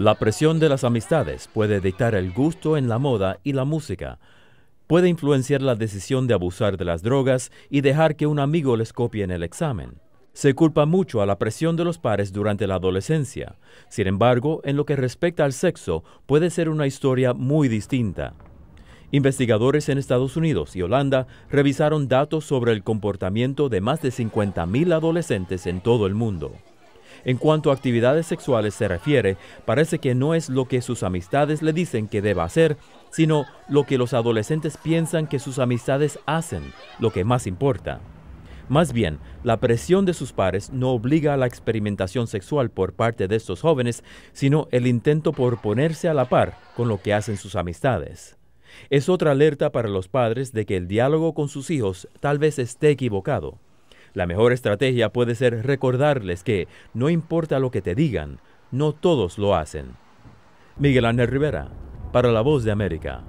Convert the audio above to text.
La presión de las amistades puede dictar el gusto en la moda y la música. Puede influenciar la decisión de abusar de las drogas y dejar que un amigo les copie en el examen. Se culpa mucho a la presión de los pares durante la adolescencia. Sin embargo, en lo que respecta al sexo, puede ser una historia muy distinta. Investigadores en Estados Unidos y Holanda revisaron datos sobre el comportamiento de más de 50.000 adolescentes en todo el mundo. En cuanto a actividades sexuales se refiere, parece que no es lo que sus amistades le dicen que deba hacer, sino lo que los adolescentes piensan que sus amistades hacen, lo que más importa. Más bien, la presión de sus pares no obliga a la experimentación sexual por parte de estos jóvenes, sino el intento por ponerse a la par con lo que hacen sus amistades. Es otra alerta para los padres de que el diálogo con sus hijos tal vez esté equivocado. La mejor estrategia puede ser recordarles que, no importa lo que te digan, no todos lo hacen. Miguel Ángel Rivera, para la voz de América.